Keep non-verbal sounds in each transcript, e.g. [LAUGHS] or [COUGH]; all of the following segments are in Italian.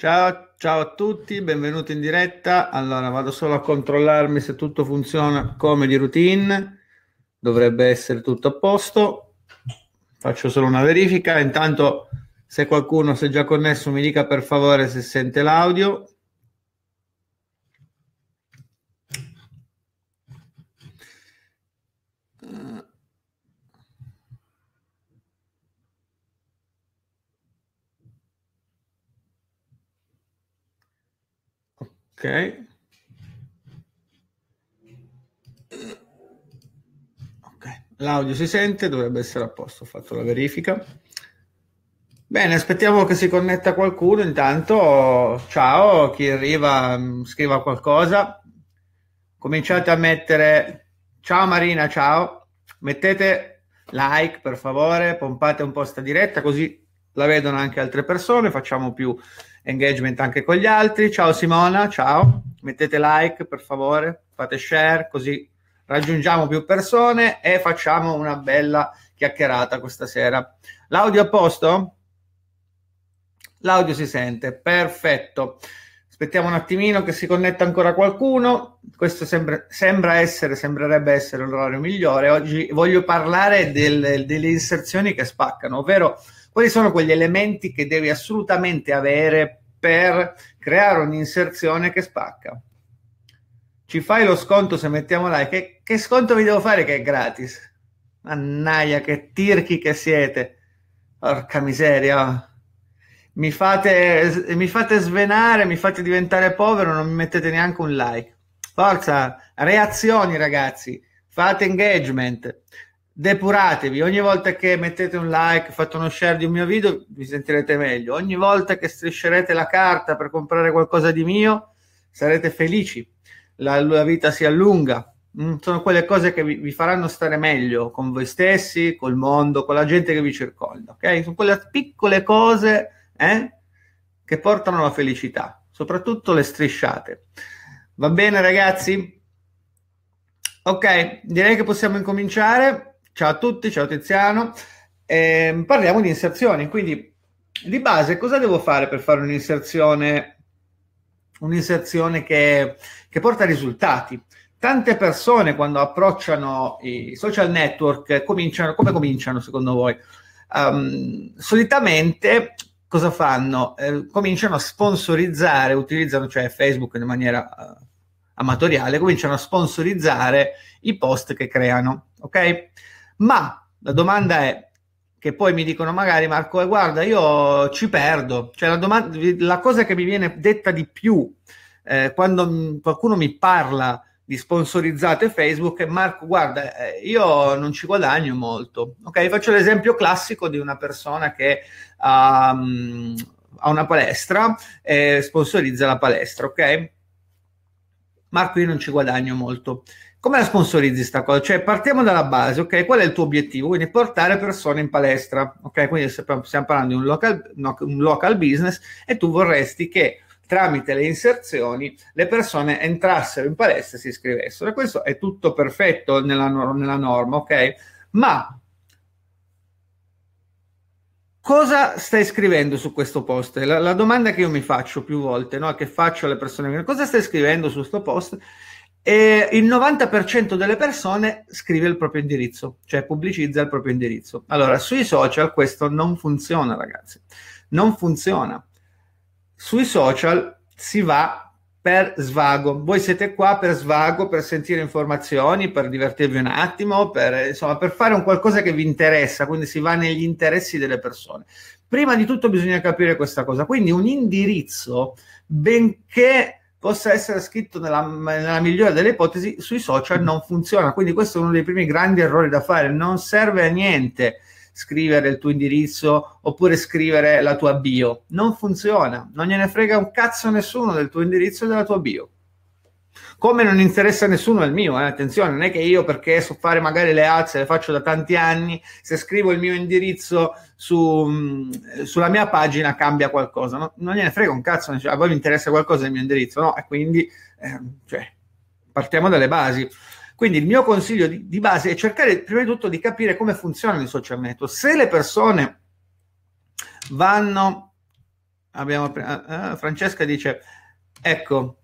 Ciao, ciao, a tutti, benvenuti in diretta. Allora, vado solo a controllarmi se tutto funziona come di routine. Dovrebbe essere tutto a posto. Faccio solo una verifica. Intanto, se qualcuno si è già connesso, mi dica per favore se sente l'audio. Ok. Ok, l'audio si sente, dovrebbe essere a posto, ho fatto la verifica. Bene, aspettiamo che si connetta qualcuno. Intanto, ciao, chi arriva mm, scriva qualcosa. Cominciate a mettere ciao Marina, ciao. Mettete like per favore, pompate un po' sta diretta così la vedono anche altre persone, facciamo più engagement anche con gli altri. Ciao Simona, ciao, mettete like per favore, fate share così raggiungiamo più persone e facciamo una bella chiacchierata questa sera. L'audio a posto? L'audio si sente, perfetto. Aspettiamo un attimino che si connetta ancora qualcuno. Questo sembra, sembra essere, sembrerebbe essere l'orario migliore. Oggi voglio parlare del, delle inserzioni che spaccano, ovvero quali sono quegli elementi che devi assolutamente avere per creare un'inserzione che spacca. Ci fai lo sconto se mettiamo like? Che, che sconto vi devo fare che è gratis? Mannaia, che tirchi che siete! Porca miseria! Mi fate, mi fate svenare, mi fate diventare povero, non mi mettete neanche un like. Forza, reazioni ragazzi, fate engagement depuratevi ogni volta che mettete un like fate uno share di un mio video vi sentirete meglio ogni volta che striscerete la carta per comprare qualcosa di mio sarete felici la, la vita si allunga mm, sono quelle cose che vi, vi, faranno stare meglio con voi stessi col mondo con la gente che vi circonda ok sono quelle piccole cose eh, che portano alla felicità soprattutto le strisciate va bene ragazzi ok direi che possiamo incominciare Ciao a tutti, ciao Tiziano. Eh, parliamo di inserzioni, quindi di base cosa devo fare per fare un'inserzione, un'inserzione che, che porta risultati? Tante persone quando approcciano i social network cominciano, come cominciano secondo voi? Um, solitamente cosa fanno? Eh, cominciano a sponsorizzare, utilizzano cioè Facebook in maniera uh, amatoriale, cominciano a sponsorizzare i post che creano, ok? Ma la domanda è, che poi mi dicono magari Marco, eh, guarda, io ci perdo. Cioè la, domanda, la cosa che mi viene detta di più eh, quando mm, qualcuno mi parla di sponsorizzate Facebook è Marco, guarda, eh, io non ci guadagno molto. Ok, faccio l'esempio classico di una persona che ha, um, ha una palestra e sponsorizza la palestra, ok? Marco, io non ci guadagno molto. Come la sponsorizzi questa cosa? Cioè, partiamo dalla base, ok? Qual è il tuo obiettivo? Quindi portare persone in palestra, ok? Quindi stiamo parlando di un local, no, un local business e tu vorresti che tramite le inserzioni le persone entrassero in palestra e si iscrivessero. E questo è tutto perfetto nella, nella norma, ok? Ma cosa stai scrivendo su questo post? La, la, domanda che io mi faccio più volte, no? che faccio alle persone, cosa stai scrivendo su questo post? e il 90% delle persone scrive il proprio indirizzo, cioè pubblicizza il proprio indirizzo. Allora, sui social questo non funziona, ragazzi. Non funziona. Sui social si va per svago. Voi siete qua per svago, per sentire informazioni, per divertirvi un attimo, per, insomma, per fare un qualcosa che vi interessa, quindi si va negli interessi delle persone. Prima di tutto bisogna capire questa cosa. Quindi un indirizzo, benché possa essere scritto nella, nella, migliore delle ipotesi sui social non funziona. Quindi questo è uno dei primi grandi errori da fare. Non serve a niente scrivere il tuo indirizzo oppure scrivere la tua bio. Non funziona, non gliene frega un cazzo nessuno del tuo indirizzo e della tua bio come non interessa nessuno è il mio, eh? attenzione, non è che io perché so fare magari le alze, le faccio da tanti anni, se scrivo il mio indirizzo su, mm, sulla mia pagina cambia qualcosa, no? non gliene frega un cazzo, a voi vi interessa qualcosa il mio indirizzo, no? E quindi eh, cioè, partiamo dalle basi. Quindi il mio consiglio di, di base è cercare prima di tutto di capire come funzionano i social network. Se le persone vanno abbiamo, eh, eh, Francesca dice ecco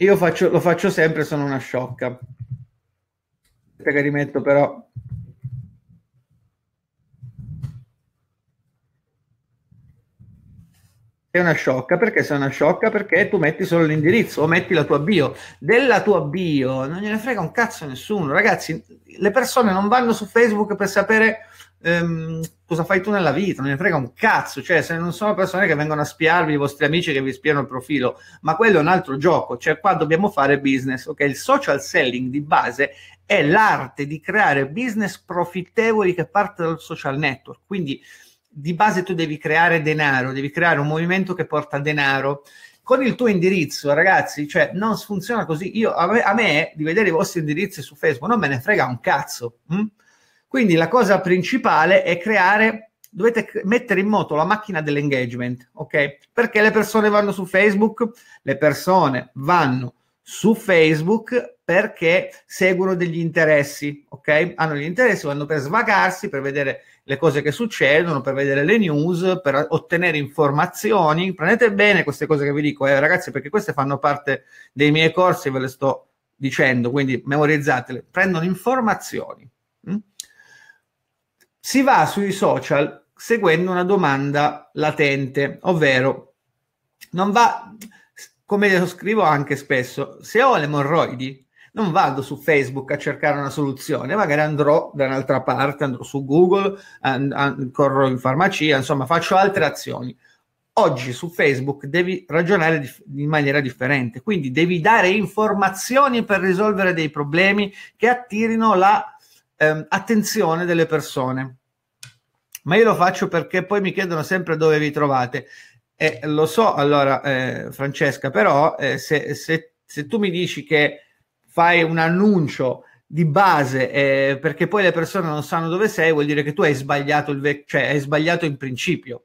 io faccio, lo faccio sempre, sono una sciocca. Aspetta che rimetto però. È una sciocca perché sei una sciocca perché tu metti solo l'indirizzo o metti la tua bio. Della tua bio non gliene frega un cazzo a nessuno. Ragazzi, le persone non vanno su Facebook per sapere ehm, cosa fai tu nella vita, non ne frega un cazzo, cioè se non sono persone che vengono a spiarvi, i vostri amici che vi spiano il profilo, ma quello è un altro gioco, cioè qua dobbiamo fare business, ok? Il social selling di base è l'arte di creare business profittevoli che parte dal social network, quindi di base tu devi creare denaro, devi creare un movimento che porta denaro. Con il tuo indirizzo, ragazzi, cioè non funziona così. Io, a, me, a me di vedere i vostri indirizzi su Facebook non me ne frega un cazzo. Mh? Hm? Quindi la cosa principale è creare, dovete mettere in moto la macchina dell'engagement, ok? Perché le persone vanno su Facebook? Le persone vanno su Facebook perché seguono degli interessi, ok? Hanno gli interessi, vanno per svagarsi, per vedere le cose che succedono, per vedere le news, per ottenere informazioni. Prendete bene queste cose che vi dico, eh, ragazzi, perché queste fanno parte dei miei corsi, ve le sto dicendo, quindi memorizzatele. Prendono informazioni. Hm? si va sui social seguendo una domanda latente, ovvero non va, come lo scrivo anche spesso, se ho le morroidi non vado su Facebook a cercare una soluzione, magari andrò da un'altra parte, andrò su Google, and, and, corro in farmacia, insomma faccio altre azioni. Oggi su Facebook devi ragionare in maniera differente, quindi devi dare informazioni per risolvere dei problemi che attirino l'attenzione ehm, delle persone ma io lo faccio perché poi mi chiedono sempre dove vi trovate. Eh, lo so, allora, eh, Francesca, però eh, se, se, se, tu mi dici che fai un annuncio di base eh, perché poi le persone non sanno dove sei, vuol dire che tu hai sbagliato, il ve- cioè, hai sbagliato in principio.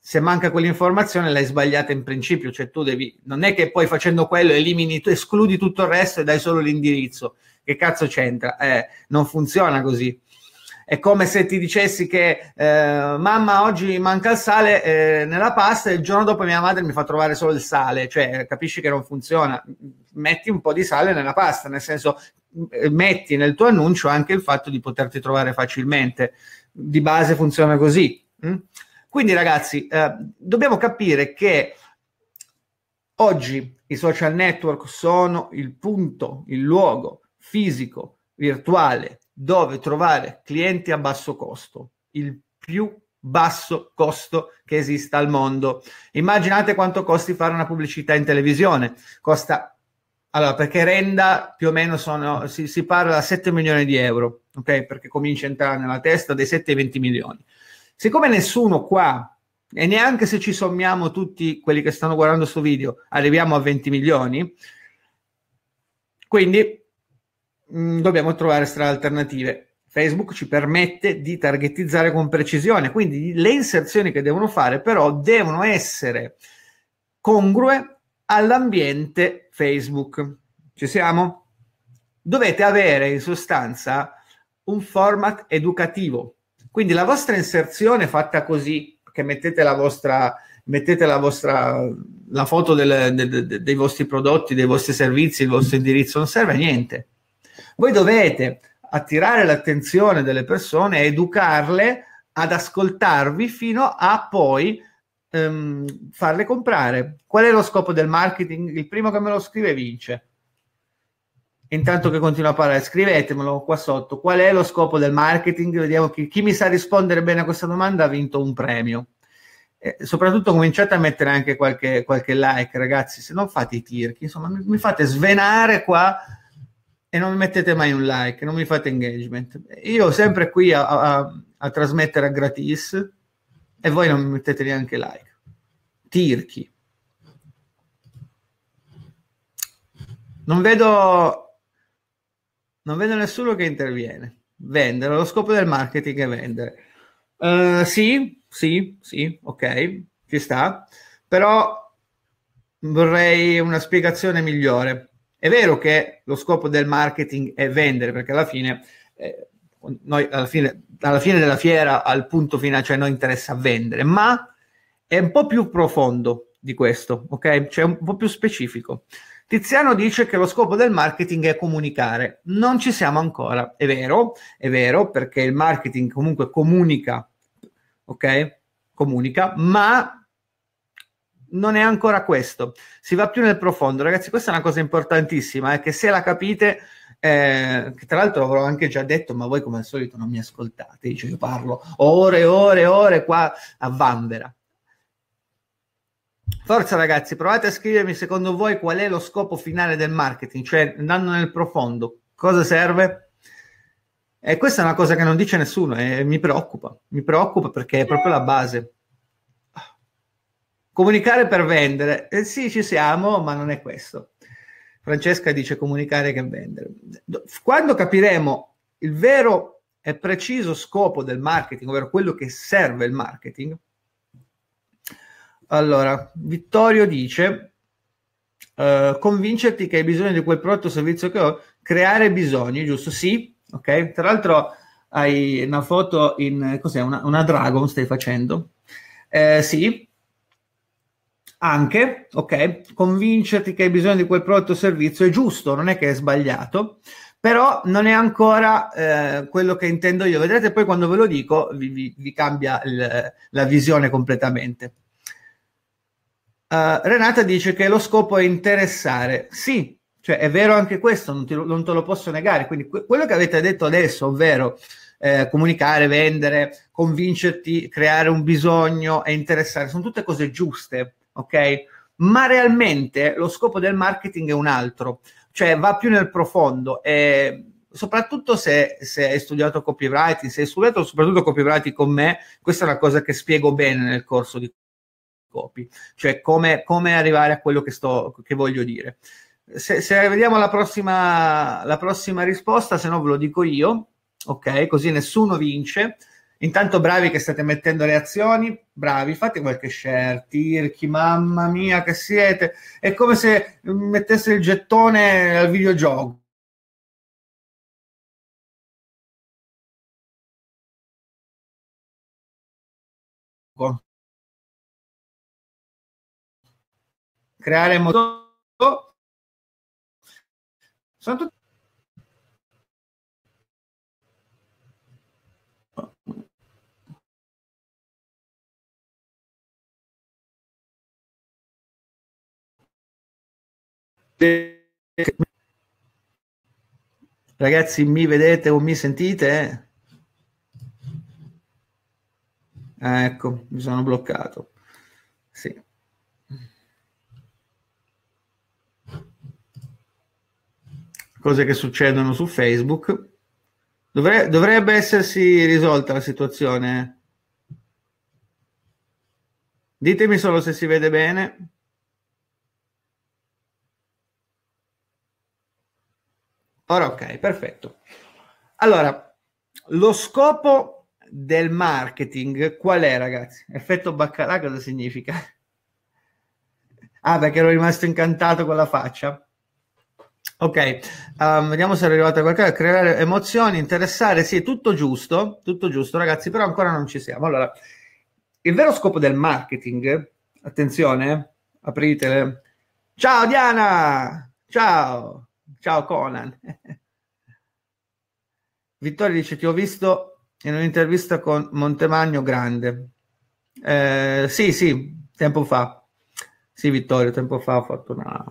Se manca quell'informazione l'hai sbagliata in principio, cioè tu devi, non è che poi facendo quello elimini, escludi tutto il resto e dai solo l'indirizzo. Che cazzo c'entra? Eh, non funziona così. È come se ti dicessi che eh, mamma oggi manca il sale eh, nella pasta e il giorno dopo mia madre mi fa trovare solo il sale, cioè capisci che non funziona. Metti un po' di sale nella pasta, nel senso eh, metti nel tuo annuncio anche il fatto di poterti trovare facilmente. Di base funziona così. Mm? Quindi ragazzi, eh, dobbiamo capire che oggi i social network sono il punto, il luogo fisico, virtuale, dove trovare clienti a basso costo, il più basso costo che esista al mondo. Immaginate quanto costi fare una pubblicità in televisione. Costa allora, perché renda più o meno sono, si, si, parla da 7 milioni di euro, ok? Perché comincia a entrare nella testa dei 7 ai 20 milioni. Siccome nessuno qua, e neanche se ci sommiamo tutti quelli che stanno guardando questo video, arriviamo a 20 milioni, quindi Mm, dobbiamo trovare strade alternative. Facebook ci permette di targetizzare con precisione, quindi le inserzioni che devono fare però devono essere congrue all'ambiente Facebook. Ci siamo? Dovete avere in sostanza un format educativo. Quindi la vostra inserzione fatta così, che mettete la vostra, mettete la vostra la foto del, de, de, dei vostri prodotti, dei vostri servizi, il vostro indirizzo, non serve a niente voi dovete attirare l'attenzione delle persone, educarle ad ascoltarvi fino a poi ehm, farle comprare. Qual è lo scopo del marketing? Il primo che me lo scrive vince. Intanto che continuo a parlare, scrivetemelo qua sotto. Qual è lo scopo del marketing? Vediamo chi, chi mi sa rispondere bene a questa domanda ha vinto un premio. Eh, soprattutto cominciate a mettere anche qualche, qualche like, ragazzi, se non fate i tirchi, insomma, mi, mi fate svenare qua e non mettete mai un like, non mi fate engagement. Io sempre qui a, a, a trasmettere a gratis e voi non mi mettete neanche like. Tirchi. Non vedo, non vedo nessuno che interviene. Vendere, lo scopo del marketing è vendere. Uh, sì, sì, sì, ok, ci sta, però vorrei una spiegazione migliore è vero che lo scopo del marketing è vendere, perché alla fine, eh, noi, alla fine, alla fine della fiera, al punto finale, cioè noi interessa vendere, ma è un po' più profondo di questo, ok? Cioè un po' più specifico. Tiziano dice che lo scopo del marketing è comunicare. Non ci siamo ancora. È vero, è vero, perché il marketing comunque comunica, ok? Comunica, ma non è ancora questo. Si va più nel profondo, ragazzi. Questa è una cosa importantissima, è eh, che se la capite, eh, che tra l'altro avrò anche già detto, ma voi come al solito non mi ascoltate, cioè io parlo ore e ore e ore qua a Vanvera. Forza ragazzi, provate a scrivermi secondo voi qual è lo scopo finale del marketing, cioè andando nel profondo, cosa serve? E questa è una cosa che non dice nessuno e eh, mi preoccupa, mi preoccupa perché è proprio la base. Comunicare per vendere. Eh, sì, ci siamo, ma non è questo. Francesca dice comunicare che vendere. Quando capiremo il vero e preciso scopo del marketing, ovvero quello che serve il marketing, allora, Vittorio dice, uh, convincerti che hai bisogno di quel prodotto o servizio che ho, creare bisogni, giusto? Sì, ok? Tra l'altro hai una foto in, cos'è, una, una dragon stai facendo? Eh, sì, anche, ok, convincerti che hai bisogno di quel prodotto o servizio è giusto, non è che è sbagliato, però non è ancora eh, quello che intendo io. Vedrete poi quando ve lo dico vi, vi, vi cambia il, la visione completamente. Uh, Renata dice che lo scopo è interessare. Sì, cioè è vero anche questo, non, ti, non te lo posso negare. Quindi que- quello che avete detto adesso, ovvero eh, comunicare, vendere, convincerti, creare un bisogno e interessare, sono tutte cose giuste ok? Ma realmente lo scopo del marketing è un altro, cioè va più nel profondo e soprattutto se, se hai studiato copywriting, se hai studiato soprattutto copywriting con me, questa è una cosa che spiego bene nel corso di copy, cioè come, come arrivare a quello che, sto, che voglio dire. Se, se vediamo la prossima, la prossima risposta, se no ve lo dico io, ok? Così nessuno vince. Intanto bravi che state mettendo le azioni, bravi, fate qualche share, tirchi, mamma mia che siete, è come se mettesse il gettone al videogioco. Creare motori. Sono tutti Ragazzi, mi vedete o mi sentite? Ah, ecco, mi sono bloccato. Sì. Cose che succedono su Facebook. Dovre- dovrebbe essersi risolta la situazione. Ditemi solo se si vede bene. Ora ok, perfetto. Allora, lo scopo del marketing qual è, ragazzi? Effetto baccalà cosa significa? Ah, perché ero rimasto incantato con la faccia. Ok, um, vediamo se è arrivato qualcosa. Creare emozioni, interessare, sì, tutto giusto, tutto giusto, ragazzi, però ancora non ci siamo. Allora, il vero scopo del marketing, attenzione, eh, apritele. Ciao Diana, ciao. Ciao Conan. [LAUGHS] Vittorio dice: Ti ho visto in un'intervista con Montemagno Grande. Eh, sì, sì, tempo fa. Sì, Vittorio, tempo fa ho fatto una,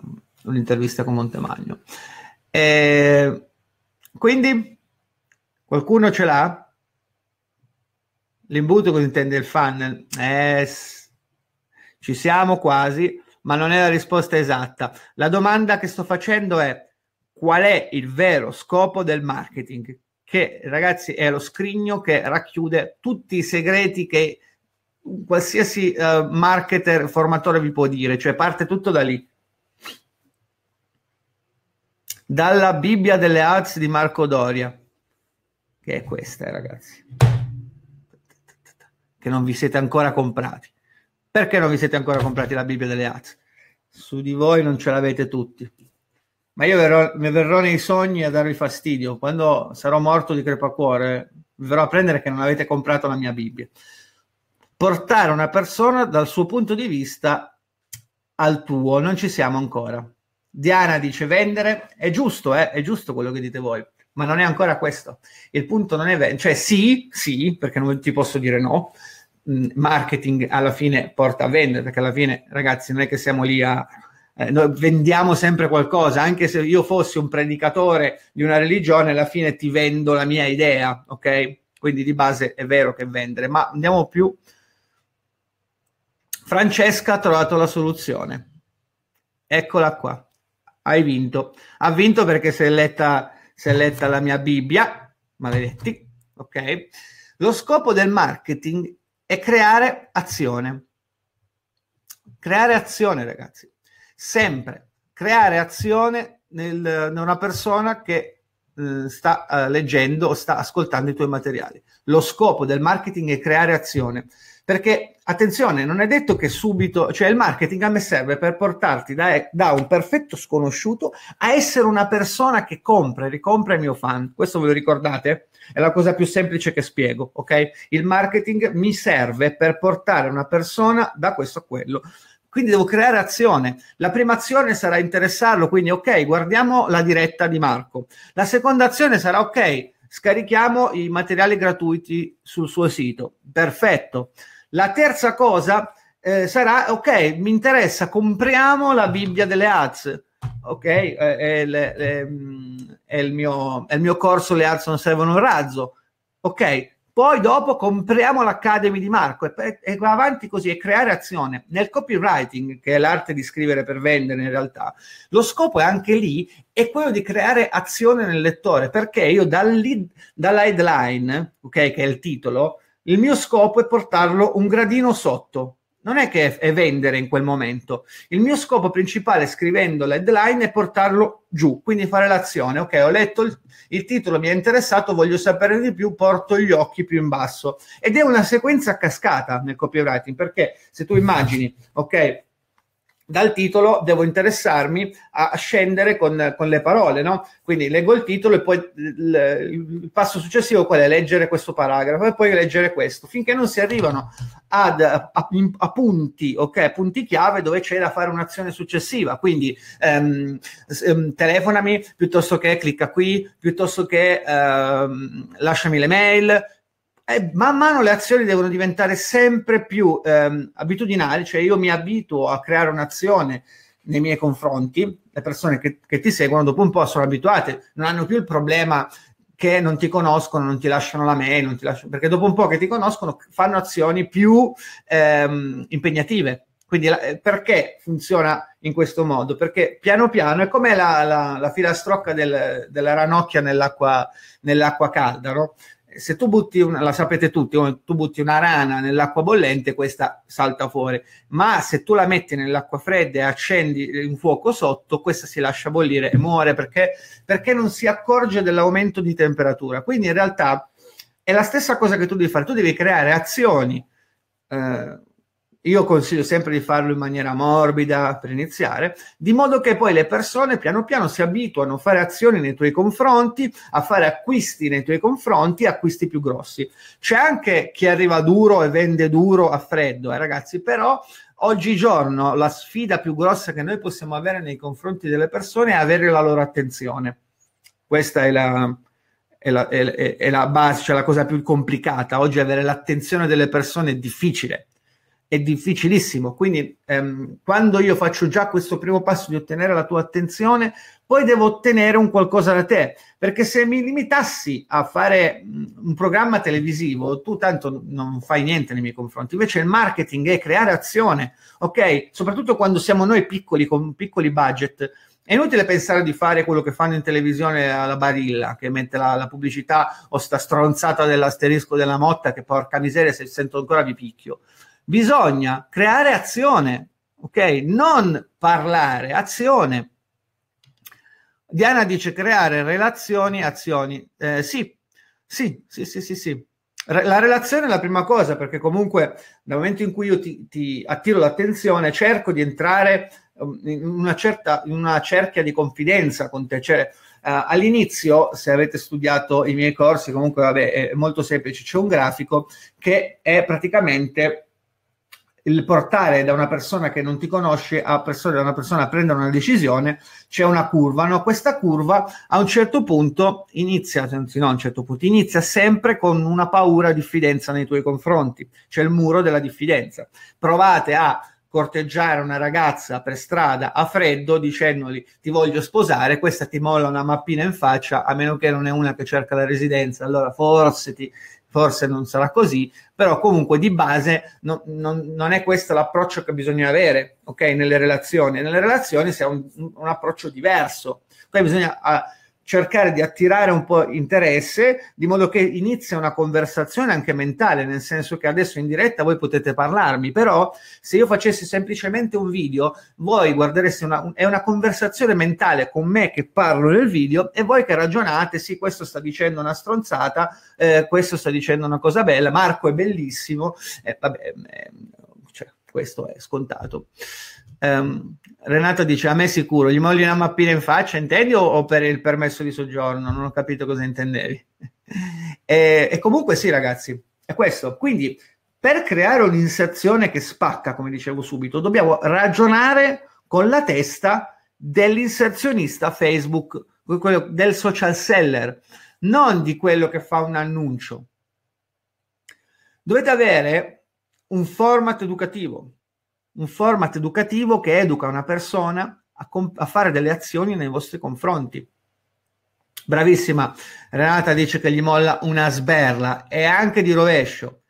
un'intervista con Montemagno. Eh, quindi qualcuno ce l'ha? L'imbuto cosa intende il funnel? Eh, ci siamo quasi, ma non è la risposta esatta. La domanda che sto facendo è qual è il vero scopo del marketing, che ragazzi è lo scrigno che racchiude tutti i segreti che qualsiasi uh, marketer, formatore vi può dire, cioè parte tutto da lì. Dalla Bibbia delle Arts di Marco Doria, che è questa, eh, ragazzi, che non vi siete ancora comprati. Perché non vi siete ancora comprati la Bibbia delle Arts? Su di voi non ce l'avete tutti ma io verrò, mi verrò nei sogni a darvi fastidio. Quando sarò morto di crepacuore, vi verrò a prendere che non avete comprato la mia Bibbia. Portare una persona dal suo punto di vista al tuo, non ci siamo ancora. Diana dice vendere, è giusto, eh? è giusto quello che dite voi, ma non è ancora questo. Il punto non è vendere, cioè sì, sì, perché non ti posso dire no, mm, marketing alla fine porta a vendere, perché alla fine ragazzi non è che siamo lì a eh, noi vendiamo sempre qualcosa, anche se io fossi un predicatore di una religione, alla fine ti vendo la mia idea, ok? Quindi di base è vero che vendere, ma andiamo più. Francesca ha trovato la soluzione. Eccola qua. Hai vinto. Ha vinto perché si è letta, si è letta la mia Bibbia, maledetti, ok? Lo scopo del marketing è creare azione. Creare azione, ragazzi sempre creare azione nel, in una persona che eh, sta eh, leggendo o sta ascoltando i tuoi materiali. Lo scopo del marketing è creare azione, perché attenzione, non è detto che subito, cioè il marketing a me serve per portarti da, da un perfetto sconosciuto a essere una persona che compra e ricompra il mio fan. Questo ve lo ricordate? È la cosa più semplice che spiego, ok? Il marketing mi serve per portare una persona da questo a quello. Quindi devo creare azione. La prima azione sarà interessarlo, quindi ok, guardiamo la diretta di Marco. La seconda azione sarà ok, scarichiamo i materiali gratuiti sul suo sito. Perfetto. La terza cosa eh, sarà ok, mi interessa, compriamo la Bibbia delle ads. Ok, eh, eh, le, è, il mio, è il mio corso Le ads non servono un razzo. Ok, poi dopo compriamo l'Academy di Marco e, e, va avanti così e creare azione. Nel copywriting, che è l'arte di scrivere per vendere in realtà, lo scopo è anche lì è quello di creare azione nel lettore, perché io dal dalla headline, okay, che è il titolo, il mio scopo è portarlo un gradino sotto, non è che è vendere in quel momento. Il mio scopo principale scrivendo l'headline è portarlo giù, quindi fare l'azione. Ok, ho letto il, il, titolo, mi è interessato, voglio sapere di più, porto gli occhi più in basso. Ed è una sequenza cascata nel copywriting, perché se tu immagini, ok, dal titolo devo interessarmi a scendere con, con le parole, no? Quindi leggo il titolo e poi il, il, passo successivo qual è? Leggere questo paragrafo e poi leggere questo, finché non si arrivano ad, a, a punti, ok? punti chiave dove c'è da fare un'azione successiva, quindi ehm, ehm, telefonami piuttosto che clicca qui, piuttosto che ehm, lasciami le mail, eh, man mano le azioni devono diventare sempre più ehm, abitudinali, cioè io mi abituo a creare un'azione nei miei confronti, le persone che, che ti seguono dopo un po' sono abituate, non hanno più il problema che non ti conoscono, non ti lasciano la mail, ti lasciano, perché dopo un po' che ti conoscono fanno azioni più ehm, impegnative. Quindi la, eh, perché funziona in questo modo? Perché piano piano è come la, la, la filastrocca del, della ranocchia nell'acqua, nell'acqua calda, no? se tu butti una, la sapete tutti, tu butti una rana nell'acqua bollente, questa salta fuori, ma se tu la metti nell'acqua fredda e accendi un fuoco sotto, questa si lascia bollire e muore perché, perché non si accorge dell'aumento di temperatura. Quindi in realtà è la stessa cosa che tu devi fare, tu devi creare azioni eh, io consiglio sempre di farlo in maniera morbida per iniziare, di modo che poi le persone piano piano si abituano a fare azioni nei tuoi confronti, a fare acquisti nei tuoi confronti, acquisti più grossi. C'è anche chi arriva duro e vende duro a freddo, eh, ragazzi, però oggigiorno la sfida più grossa che noi possiamo avere nei confronti delle persone è avere la loro attenzione. Questa è la, è la, è, è la base, cioè la cosa più complicata. Oggi avere l'attenzione delle persone è difficile è difficilissimo. Quindi ehm, quando io faccio già questo primo passo di ottenere la tua attenzione, poi devo ottenere un qualcosa da te, perché se mi limitassi a fare mm, un programma televisivo, tu tanto non fai niente nei miei confronti, invece il marketing è creare azione, ok? Soprattutto quando siamo noi piccoli, con piccoli budget, è inutile pensare di fare quello che fanno in televisione alla Barilla, che mette la, la pubblicità o sta stronzata dell'asterisco della motta, che porca miseria, se sento ancora vi picchio bisogna creare azione, ok? Non parlare, azione. Diana dice creare relazioni, azioni. Eh, sì, sì, sì, sì, sì, sì. la relazione è la prima cosa, perché comunque dal momento in cui io ti, ti attiro l'attenzione, cerco di entrare um, in una, certa, in una cerchia di confidenza con te. Cioè, Uh, all'inizio, se avete studiato i miei corsi, comunque vabbè, è molto semplice, c'è un grafico che è praticamente il portare da una persona che non ti conosce a persone, una persona a prendere una decisione, c'è una curva, no? Questa curva a un certo punto inizia, anzi no, a un certo punto inizia sempre con una paura diffidenza nei tuoi confronti, c'è il muro della diffidenza. Provate a corteggiare una ragazza per strada a freddo dicendogli ti voglio sposare, questa ti molla una mappina in faccia, a meno che non è una che cerca la residenza, allora forse ti, forse non sarà così, però comunque di base non, non, non è questo l'approccio che bisogna avere, ok, nelle relazioni. Nelle relazioni si ha un, un approccio diverso. Poi bisogna a, ah, cercare di attirare un po' interesse, di modo che inizia una conversazione anche mentale, nel senso che adesso in diretta voi potete parlarmi, però se io facessi semplicemente un video, voi guardereste una, un, è una conversazione mentale con me che parlo nel video e voi che ragionate, sì, questo sta dicendo una stronzata, eh, questo sta dicendo una cosa bella, Marco è bellissimo, eh, vabbè, eh, cioè, questo è scontato. Um, ehm, Renata dice a me sicuro, gli molli una mappina in faccia, intendi o, o, per il permesso di soggiorno? Non ho capito cosa intendevi. [LAUGHS] e, e, comunque sì ragazzi, è questo. Quindi per creare un'inserzione che spacca, come dicevo subito, dobbiamo ragionare con la testa dell'inserzionista Facebook, del social seller, non di quello che fa un annuncio. Dovete avere un format educativo, un format educativo che educa una persona a, comp- a fare delle azioni nei vostri confronti. Bravissima, Renata dice che gli molla una sberla e anche di rovescio,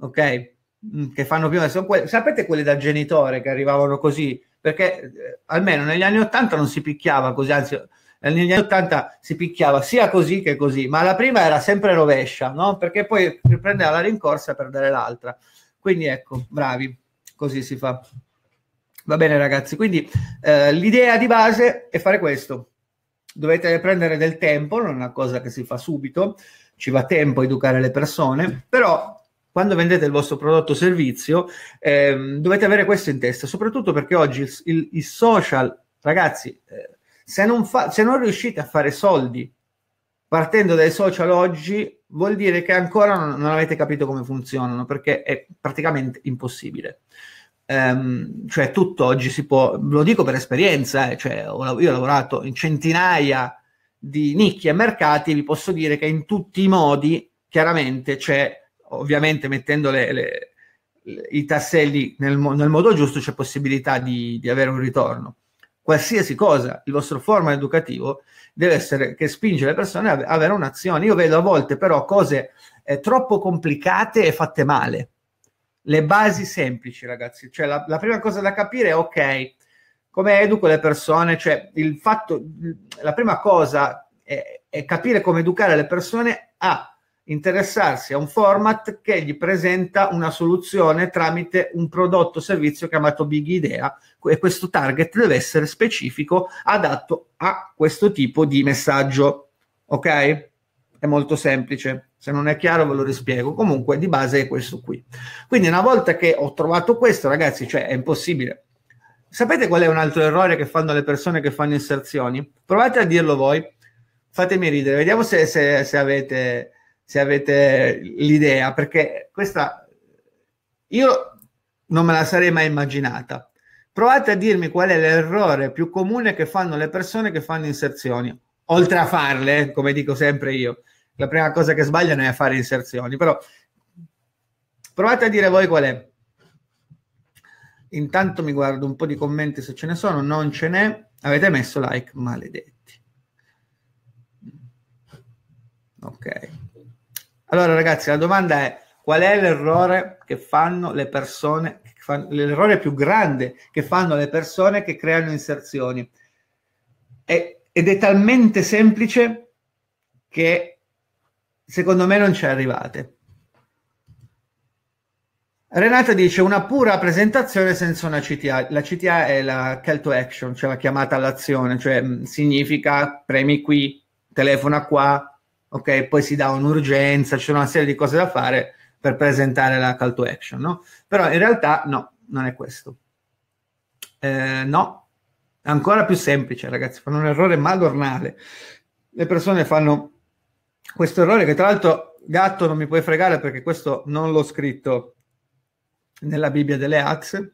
ok? Mm, che fanno prima, que- sapete quelli da genitore che arrivavano così? Perché eh, almeno negli anni 80 non si picchiava così, anzi eh, negli anni 80 si picchiava sia così che così, ma la prima era sempre rovescia, no? Perché poi riprendeva la rincorsa per dare l'altra. Quindi ecco, bravi così si fa. Va bene ragazzi, quindi eh, l'idea di base è fare questo. Dovete prendere del tempo, non è una cosa che si fa subito, ci va tempo a educare le persone, però quando vendete il vostro prodotto o servizio eh, dovete avere questo in testa, soprattutto perché oggi i social, ragazzi, eh, se, non fa, se non riuscite a fare soldi partendo dai social oggi, vuol dire che ancora non, non avete capito come funzionano perché è praticamente impossibile. Um, cioè tutto oggi si può, lo dico per esperienza, eh, cioè, ho, io ho lavorato in centinaia di nicchie e mercati e vi posso dire che in tutti i modi chiaramente c'è, ovviamente mettendo le, le, i tasselli nel, nel, modo giusto, c'è possibilità di, di avere un ritorno qualsiasi cosa, il vostro format educativo deve essere che spinge le persone ad avere un'azione. Io vedo a volte però cose eh, troppo complicate e fatte male. Le basi semplici, ragazzi. Cioè, la, la prima cosa da capire è ok, come educo le persone? Cioè, il fatto, la prima cosa è, è capire come educare le persone a interessarsi a un format che gli presenta una soluzione tramite un prodotto o servizio chiamato Big Idea e questo target deve essere specifico, adatto a questo tipo di messaggio. Ok? È molto semplice. Se non è chiaro ve lo rispiego. Comunque di base è questo qui. Quindi una volta che ho trovato questo, ragazzi, cioè è impossibile. Sapete qual è un altro errore che fanno le persone che fanno inserzioni? Provate a dirlo voi. Fatemi ridere, vediamo se, se, se avete se avete l'idea, perché questa io non me la sarei mai immaginata. Provate a dirmi qual è l'errore più comune che fanno le persone che fanno inserzioni, oltre a farle, eh, come dico sempre io. La prima cosa che sbagliano è fare inserzioni, però provate a dire voi qual è. Intanto mi guardo un po' di commenti se ce ne sono, non ce n'è. Avete messo like, maledetti. Ok. Allora ragazzi, la domanda è qual è l'errore che fanno le persone, fanno, l'errore più grande che fanno le persone che creano inserzioni? È, ed è talmente semplice che secondo me non ci arrivate. Renata dice una pura presentazione senza una CTA. La CTA è la call to action, cioè la chiamata all'azione, cioè mh, significa premi qui, telefona qua, ok? Poi si dà un'urgenza, c'è una serie di cose da fare per presentare la call to action, no? Però in realtà no, non è questo. Eh, no, ancora più semplice, ragazzi, fanno un errore madornale. Le persone fanno questo errore che tra l'altro, gatto, non mi puoi fregare perché questo non l'ho scritto nella Bibbia delle Axe.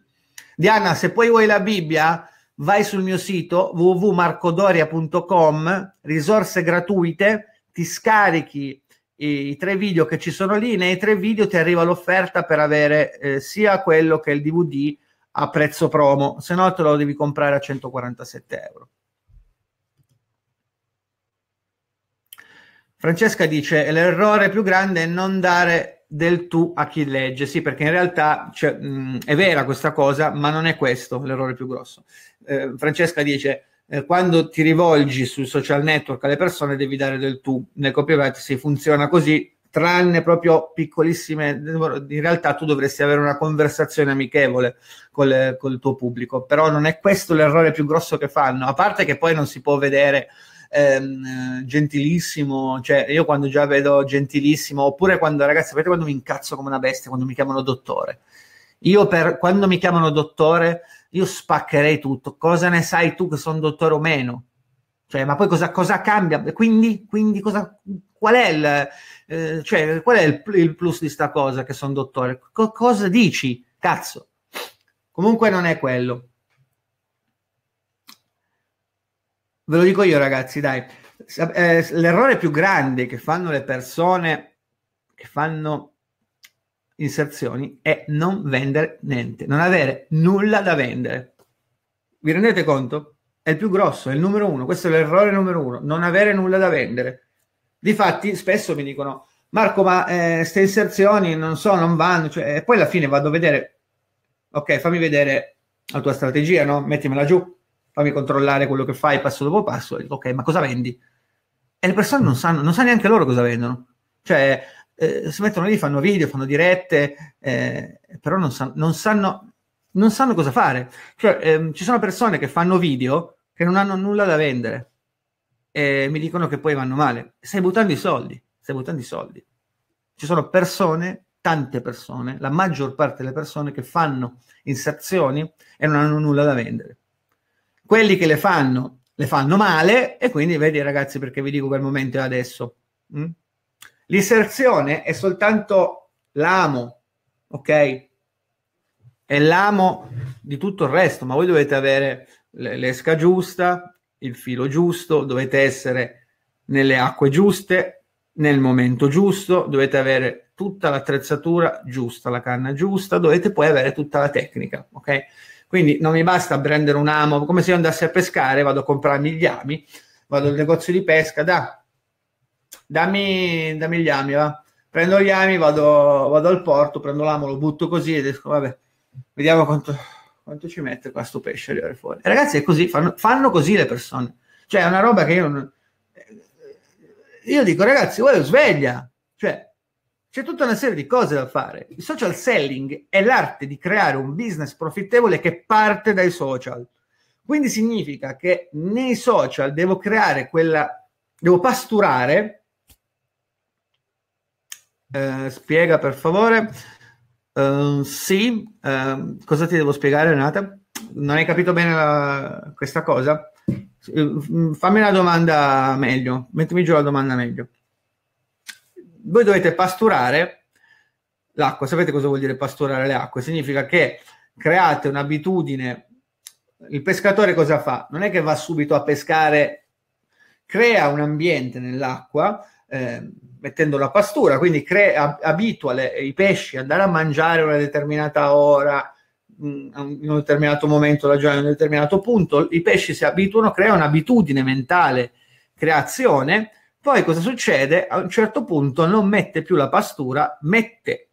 Diana, se poi vuoi la Bibbia, vai sul mio sito www.marcodoria.com, risorse gratuite, ti scarichi i, i, tre video che ci sono lì, nei tre video ti arriva l'offerta per avere eh, sia quello che il DVD a prezzo promo, se no te lo devi comprare a 147 euro. Francesca dice: L'errore più grande è non dare del tu a chi legge. Sì, perché in realtà cioè, mh, mm, è vera questa cosa, ma non è questo l'errore più grosso. Eh, Francesca dice: eh, quando ti rivolgi sui social network alle persone devi dare del tu nel copyright si funziona così tranne proprio piccolissime in realtà tu dovresti avere una conversazione amichevole con il tuo pubblico però non è questo l'errore più grosso che fanno a parte che poi non si può vedere Ehm, gentilissimo, cioè io quando già vedo gentilissimo, oppure quando ragazzi, sapete quando mi incazzo come una bestia, quando mi chiamano dottore. Io per quando mi chiamano dottore io spaccherei tutto. Cosa ne sai tu che sono dottore o meno? Cioè, ma poi cosa, cosa cambia? Quindi, quindi cosa, qual è, il, eh, cioè, qual è il, il, plus di sta cosa che sono dottore? Co- cosa dici? Cazzo. Comunque non è quello. Ve lo dico io ragazzi, dai. Eh, l'errore più grande che fanno le persone che fanno inserzioni è non vendere niente, non avere nulla da vendere. Vi rendete conto? È il più grosso, è il numero uno, questo è l'errore numero uno, non avere nulla da vendere. Difatti spesso mi dicono, Marco, ma queste eh, inserzioni non so, non vanno, cioè, e poi alla fine vado a vedere, ok, fammi vedere la tua strategia, no? mettimela giù, fammi controllare quello che fai passo dopo passo, e dico, ok, ma cosa vendi? E le persone non sanno, non sanno neanche loro cosa vendono. Cioè, eh, si mettono lì, fanno video, fanno dirette, eh, però non, sa- non, sanno, non, sanno, cosa fare. Cioè, ehm, ci sono persone che fanno video che non hanno nulla da vendere e mi dicono che poi vanno male. Stai buttando i soldi, stai buttando i soldi. Ci sono persone, tante persone, la maggior parte delle persone che fanno inserzioni e non hanno nulla da vendere. Quelli che le fanno, le fanno male e quindi vedi ragazzi perché vi dico quel momento è adesso. Mm? L'inserzione è soltanto l'amo, ok? È l'amo di tutto il resto, ma voi dovete avere l'esca giusta, il filo giusto, dovete essere nelle acque giuste, nel momento giusto, dovete avere tutta l'attrezzatura giusta, la canna giusta, dovete poi avere tutta la tecnica, ok? Quindi non mi basta prendere un amo, come se io andassi a pescare, vado a comprarmi gli ami, vado al negozio di pesca, da dammi, dammi gli ami, va. Prendo gli ami, vado, vado al porto, prendo l'amo, lo butto così e dico, vabbè, vediamo quanto, quanto ci mette questo pesce a arrivare fuori. E ragazzi, è così, fanno, fanno, così le persone. Cioè, è una roba che io non... Eh, io dico, ragazzi, voi sveglia! Cioè, c'è tutta una serie di cose da fare. Il social selling è l'arte di creare un business profittevole che parte dai social. Quindi significa che nei social devo creare quella, devo pasturare eh, spiega per favore. Uh, sì, uh, cosa ti devo spiegare Renata? Non hai capito bene la, questa cosa? Mm, fammi una domanda meglio, mettimi giù la domanda meglio. Voi dovete pasturare l'acqua, sapete cosa vuol dire pasturare le acque? Significa che create un'abitudine, il pescatore cosa fa? Non è che va subito a pescare, crea un ambiente nell'acqua eh, mettendo la pastura, quindi crea, abitua le, i pesci ad andare a mangiare a una determinata ora, mm, in un determinato momento della giornata, in un determinato punto, i pesci si abituano, crea un'abitudine mentale, creazione, poi cosa succede? A un certo punto non mette più la pastura, mette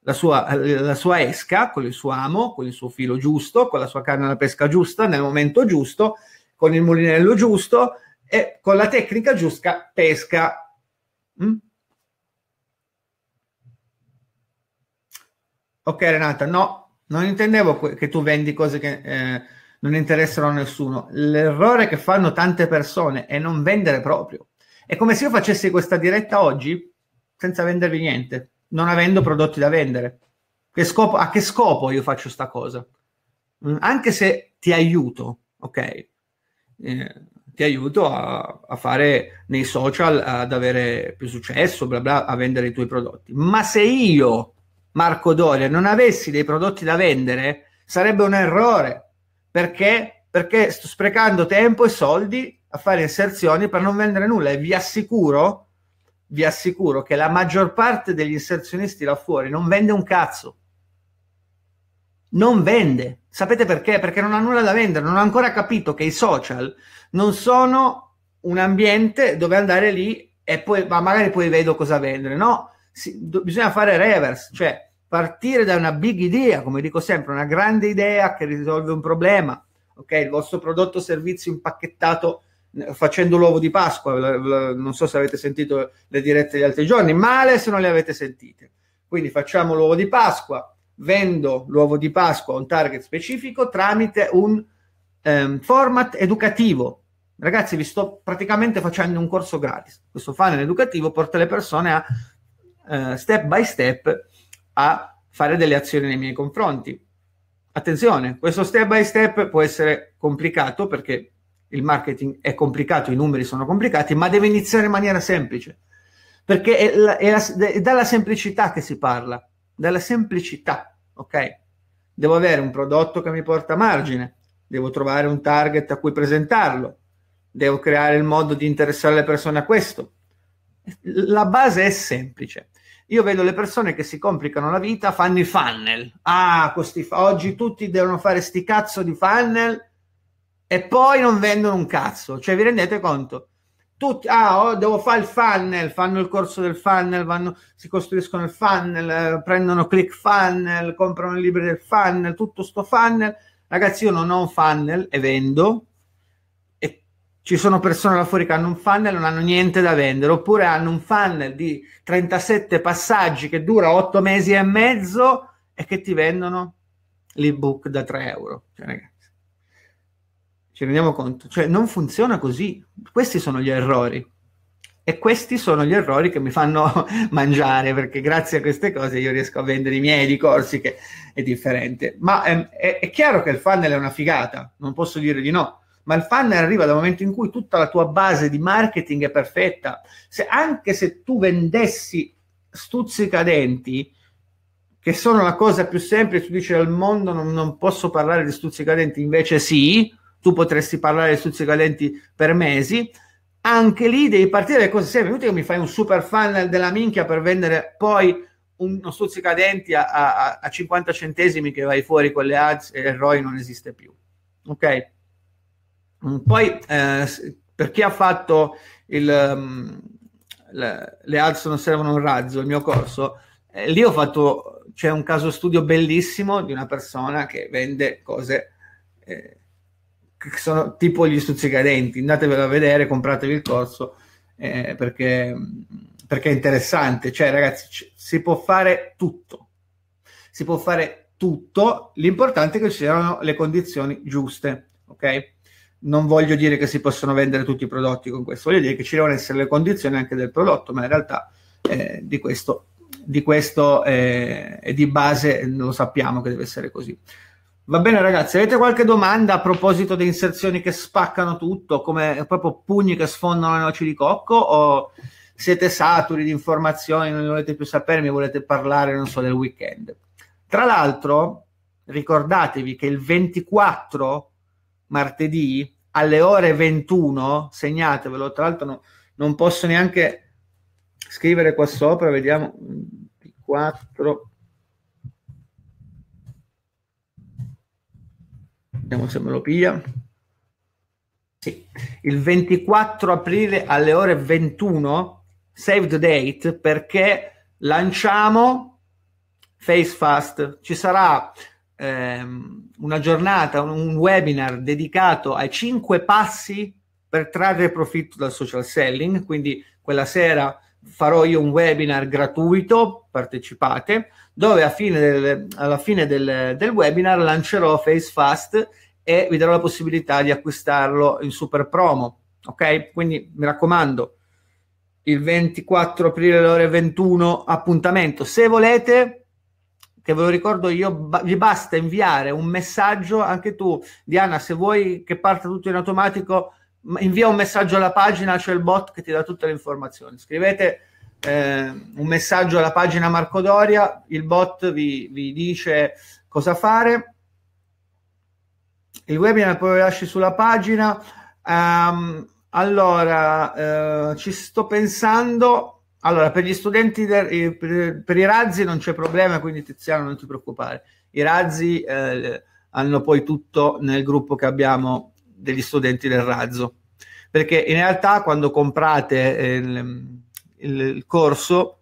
la sua, la sua esca con il suo amo, con il suo filo giusto, con la sua carne alla pesca giusta, nel momento giusto, con il mulinello giusto e con la tecnica giusta pesca Mm? Ok Renata, no, non intendevo che tu vendi cose che eh, non interessano a nessuno. L'errore che fanno tante persone è non vendere proprio. È come se io facessi questa diretta oggi senza vendervi niente, non avendo prodotti da vendere. Che scopo, a che scopo io faccio questa cosa? Mm, anche se ti aiuto, ok? Eh, ti aiuto a, a, fare nei social, ad avere più successo, bla bla, a vendere i tuoi prodotti. Ma se io, Marco Doria, non avessi dei prodotti da vendere, sarebbe un errore. Perché? Perché sto sprecando tempo e soldi a fare inserzioni per non vendere nulla e vi assicuro, vi assicuro che la maggior parte degli inserzionisti là fuori non vende un cazzo non vende. Sapete perché? Perché non ha nulla da vendere, non ha ancora capito che i social non sono un ambiente dove andare lì e poi ma magari poi vedo cosa vendere. No, si, do, bisogna fare reverse, cioè partire da una big idea, come dico sempre, una grande idea che risolve un problema. Ok, il vostro prodotto o servizio impacchettato eh, facendo l'uovo di Pasqua, non so se avete sentito le dirette degli altri giorni, male se non le avete sentite. Quindi facciamo l'uovo di Pasqua, vendo l'uovo di Pasqua a un target specifico tramite un um, format educativo. Ragazzi, vi sto praticamente facendo un corso gratis. Questo funnel educativo porta le persone a uh, step by step a fare delle azioni nei miei confronti. Attenzione, questo step by step può essere complicato perché il marketing è complicato, i numeri sono complicati, ma deve iniziare in maniera semplice perché è, la, è, la, è dalla semplicità che si parla dalla semplicità, ok? Devo avere un prodotto che mi porta a margine, devo trovare un target a cui presentarlo, devo creare il modo di interessare le persone a questo. La base è semplice. Io vedo le persone che si complicano la vita, fanno i funnel. Ah, questi, oggi tutti devono fare sti cazzo di funnel e poi non vendono un cazzo. Cioè, vi rendete conto? tutti, ah, oh, devo fare il funnel, fanno il corso del funnel, vanno, si costruiscono il funnel, eh, prendono click funnel, comprano i libri del funnel, tutto sto funnel. Ragazzi, io non ho un funnel e vendo. E ci sono persone là fuori che hanno un funnel e non hanno niente da vendere, oppure hanno un funnel di 37 passaggi che dura 8 mesi e mezzo e che ti vendono l'ebook da 3 euro. Cioè, ragazzi ci rendiamo conto? Cioè, non funziona così. Questi sono gli errori. E questi sono gli errori che mi fanno [LAUGHS] mangiare, perché grazie a queste cose io riesco a vendere i miei ricorsi, che è differente. Ma è, ehm, è, è chiaro che il funnel è una figata, non posso dire di no ma il funnel arriva dal momento in cui tutta la tua base di marketing è perfetta. Se, anche se tu vendessi stuzzicadenti, che sono la cosa più semplice, tu dici al mondo non, non posso parlare di stuzzicadenti, invece sì, tu potresti parlare del Galenti per mesi, anche lì devi partire dalle cose semplici, inutile che mi fai un super funnel della minchia per vendere poi uno stuzzicadenti a, a, a 50 centesimi che vai fuori con le ads e il ROI non esiste più. Ok? Mm, poi eh, per chi ha fatto il, um, le, le ads non servono un razzo, il mio corso, eh, lì ho fatto, c'è un caso studio bellissimo di una persona che vende cose eh, che sono tipo gli stuzzicadenti. Andatevelo a vedere, compratevi il corso eh, perché, perché, è interessante. Cioè, ragazzi, c- si può fare tutto. Si può fare tutto. L'importante è che ci siano le condizioni giuste, ok? Non voglio dire che si possono vendere tutti i prodotti con questo, voglio dire che ci devono essere le condizioni anche del prodotto, ma in realtà eh, di questo di questo eh, e di base lo sappiamo che deve essere così. Va bene ragazzi, avete qualche domanda a proposito di inserzioni che spaccano tutto, come proprio pugni che sfondano le noci di cocco o siete saturi di informazioni, non volete più sapere, mi volete parlare, non so, del weekend? Tra l'altro, ricordatevi che il 24 martedì alle ore 21, segnatevelo, tra l'altro no, non posso neanche scrivere qua sopra, vediamo, 4 Vediamo se me lo piglia. Sì. Il 24 aprile alle ore 21, save the date, perché lanciamo FaceFast. Ci sarà ehm, una giornata, un, un webinar dedicato ai 5 passi per trarre profitto dal social selling, quindi quella sera farò io un webinar gratuito, partecipate, dove fine del, alla fine del, del webinar lancerò FaceFast e vi darò la possibilità di acquistarlo in super promo. Ok? Quindi mi raccomando, il 24 aprile alle ore 21 appuntamento. Se volete, che ve lo ricordo io, vi basta inviare un messaggio, anche tu Diana, se vuoi che parta tutto in automatico, invia un messaggio alla pagina, c'è il bot che ti dà tutte le informazioni. Scrivete eh, un messaggio alla pagina Marco Doria, il bot vi, vi dice cosa fare. Il webinar poi lo lasci sulla pagina. Um, allora, eh, ci sto pensando. Allora, per gli studenti, de, per, per, i razzi non c'è problema, quindi Tiziano non ti preoccupare. I razzi eh, hanno poi tutto nel gruppo che abbiamo degli studenti del razzo. Perché in realtà quando comprate... Eh, il, il corso,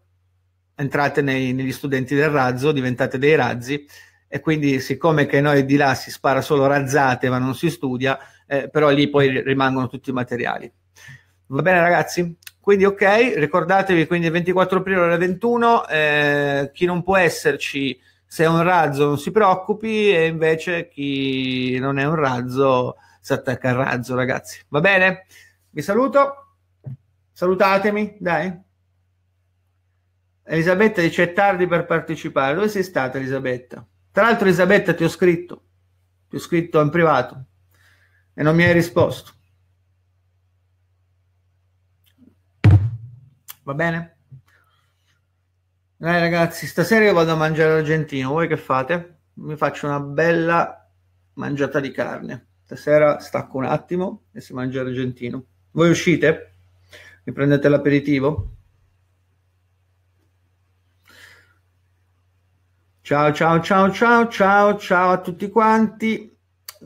entrate nei, negli studenti del razzo, diventate dei razzi e quindi siccome che noi di là si spara solo razzate ma non si studia, eh, però lì poi rimangono tutti i materiali. Va bene ragazzi? Quindi ok, ricordatevi quindi il 24 aprile alle 21, eh, chi non può esserci se è un razzo non si preoccupi e invece chi non è un razzo si attacca al razzo ragazzi. Va bene? Vi saluto, salutatemi, dai. Elisabetta dice è tardi per partecipare. Dove sei stata Elisabetta? Tra l'altro Elisabetta ti ho scritto, ti ho scritto in privato e non mi hai risposto. Va bene? Dai ragazzi, stasera io vado a mangiare argentino, voi che fate? Mi faccio una bella mangiata di carne. Stasera stacco un attimo e si mangia argentino. Voi uscite? Mi prendete l'aperitivo? Ciao, ciao, ciao, ciao, ciao, ciao a tutti quanti.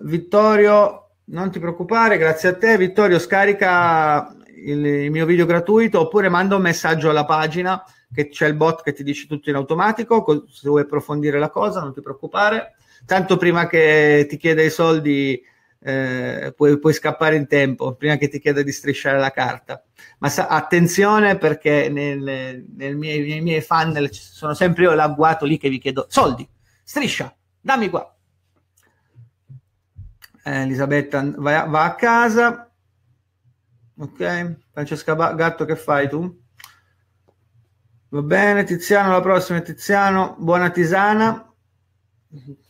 Vittorio, non ti preoccupare, grazie a te. Vittorio, scarica il, il mio video gratuito oppure manda un messaggio alla pagina che c'è il bot che ti dice tutto in automatico. Se vuoi approfondire la cosa, non ti preoccupare. Tanto prima che ti chieda i soldi, eh, puoi, puoi, scappare in tempo prima che ti chieda di strisciare la carta. Ma sa- attenzione perché nel, nel mie, nei miei funnel sono sempre io l'agguato lì che vi chiedo soldi, striscia, dammi qua. Eh, Elisabetta va, va, a casa. Ok, Francesca ba- Gatto, che fai tu? Va bene, Tiziano, la prossima Tiziano, buona tisana.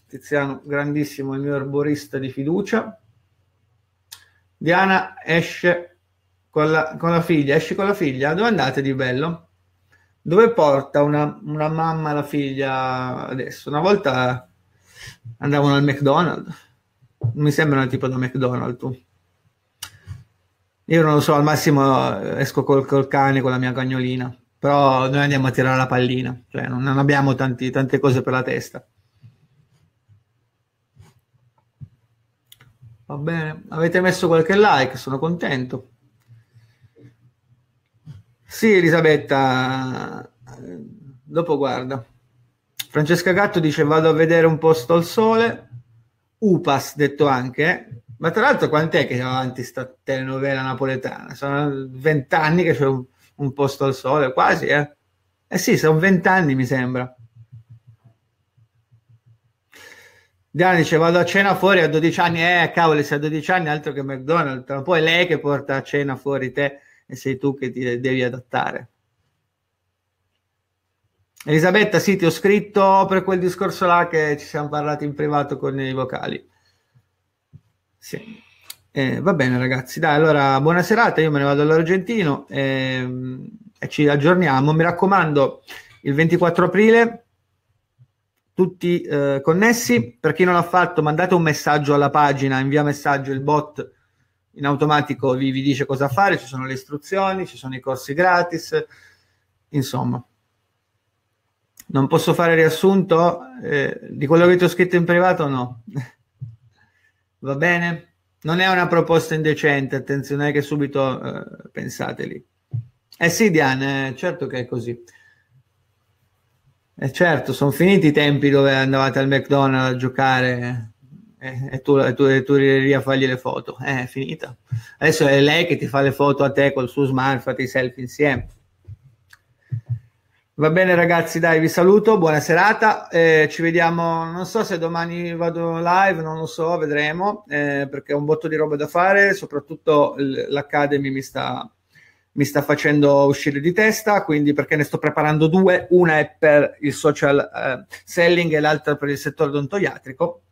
Tiziano, grandissimo, il mio arborista di fiducia. Diana esce con la, con la figlia, esce con la figlia, dove andate di bello? Dove porta una, una mamma la figlia adesso? Una volta andavano al McDonald's, mi sembra un tipo da McDonald's tu. Io non lo so, al massimo eh, esco col, col cane, con la mia cagnolina, però noi andiamo a tirare la pallina, cioè non, abbiamo tanti, tante cose per la testa. Va bene, avete messo qualche like, sono contento. Sì, Elisabetta, dopo guarda. Francesca Gatto dice vado a vedere un posto al sole, Upas detto anche, eh. ma tra l'altro quant'è che è avanti sta telenovela napoletana? Sono vent'anni che c'è un, un, posto al sole, quasi, eh? Eh sì, sono vent'anni mi sembra. Diana dice vado a cena fuori a 12 anni, eh cavolo se a 12 anni altro che McDonald's, però poi è lei che porta a cena fuori te e sei tu che ti devi adattare. Elisabetta, sì, ti ho scritto per quel discorso là che ci siamo parlati in privato con i vocali. Sì. Eh, va bene ragazzi, dai, allora buona serata, io me ne vado all'Argentino e, ehm, e ci aggiorniamo. Mi raccomando, il 24 aprile tutti eh, connessi. Per chi non l'ha fatto, mandate un messaggio alla pagina, invia messaggio il bot in automatico vi, vi, dice cosa fare, ci sono le istruzioni, ci sono i corsi gratis, insomma. Non posso fare riassunto eh, di quello che ti ho scritto in privato, no. [LAUGHS] Va bene? Non è una proposta indecente, attenzione che subito eh, pensate lì. Eh sì, Diane, eh, certo che è così. E eh, certo, sono finiti i tempi dove andavate al McDonald's a giocare eh, e, tu, e, tu, e tu eri a fargli le foto. Eh, è finita. Adesso è lei che ti fa le foto a te col suo smartphone, fate i selfie insieme. Va bene ragazzi, dai, vi saluto, buona serata, eh, ci vediamo, non so se domani vado live, non lo so, vedremo, eh, perché ho un botto di roba da fare, soprattutto l'Academy mi sta mi sta facendo uscire di testa, quindi perché ne sto preparando due, una è per il social eh, selling e l'altra per il settore odontoiatrico.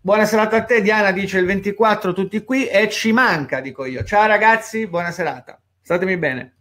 Buona serata a te Diana, dice il 24 tutti qui e ci manca, dico io. Ciao ragazzi, buona serata. Statemi bene.